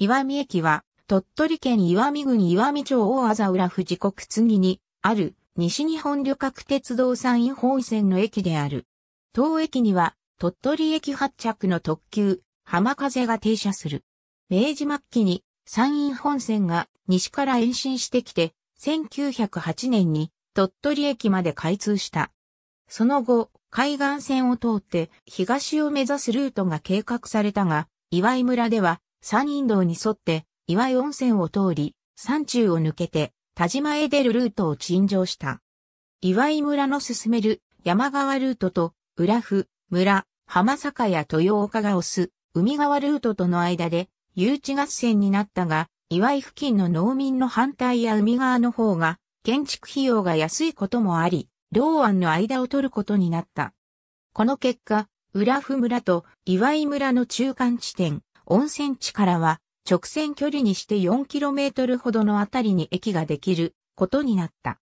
岩見駅は、鳥取県岩見郡岩見町大麻浦富士国次に、ある、西日本旅客鉄道山陰本線の駅である。当駅には、鳥取駅発着の特急、浜風が停車する。明治末期に、山陰本線が西から延伸してきて、1908年に鳥取駅まで開通した。その後、海岸線を通って東を目指すルートが計画されたが、岩井村では山陰道に沿って、岩井温泉を通り、山中を抜けて、田島へ出るルートを陳情した。岩井村の進める山川ルートと、浦府、村、浜坂や豊岡が押す海川ルートとの間で、誘致合戦になったが、岩井付近の農民の反対や海側の方が、建築費用が安いこともあり、同案の間を取ることになった。この結果、浦府村と岩井村の中間地点、温泉地からは直線距離にして 4km ほどのあたりに駅ができることになった。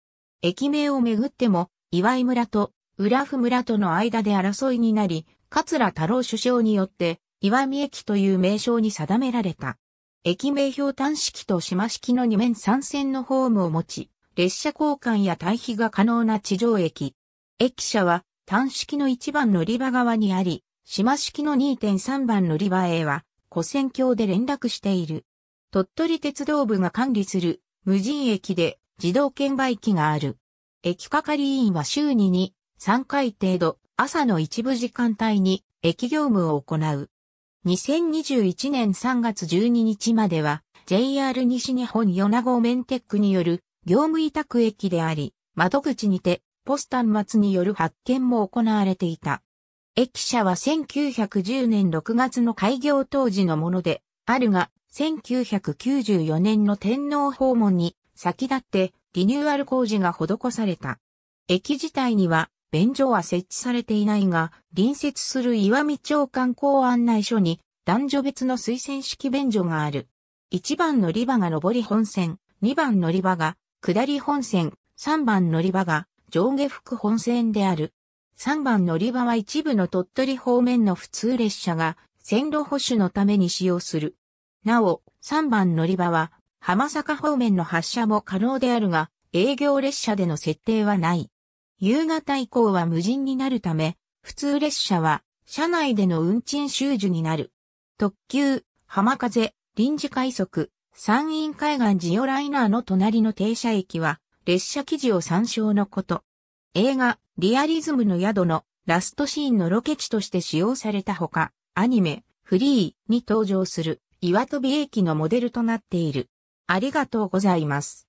駅名をめぐっても、岩井村と浦府村との間で争いになり、桂太郎首相によって岩見駅という名称に定められた。駅名標単式と島式の2面3線のホームを持ち、列車交換や対比が可能な地上駅。駅舎は単式の1番乗り場側にあり、島式の2.3番乗り場へは古線橋で連絡している。鳥取鉄道部が管理する無人駅で自動券売機がある。駅係員は週に2、3回程度、朝の一部時間帯に駅業務を行う。2021年3月12日までは JR 西日本米子メンテックによる業務委託駅であり、窓口にてポスター。末による発見も行われていた。駅舎は1910年6月の開業当時のもので、あるが、1994年の天皇訪問に先立ってリニューアル工事が施された。駅自体には便所は設置されていないが、隣接する岩見町観光案内所に男女別の推薦式便所がある。1番乗り場が上り本線、2番乗り場が下り本線、3番乗り場が上下副本線である。3番乗り場は一部の鳥取方面の普通列車が線路保守のために使用する。なお、3番乗り場は浜坂方面の発車も可能であるが、営業列車での設定はない。夕方以降は無人になるため、普通列車は車内での運賃収受になる。特急、浜風、臨時快速、山陰海岸ジオライナーの隣の停車駅は、列車記事を参照のこと。映画、リアリズムの宿のラストシーンのロケ地として使用されたほか、アニメ、フリーに登場する岩飛駅のモデルとなっている。ありがとうございます。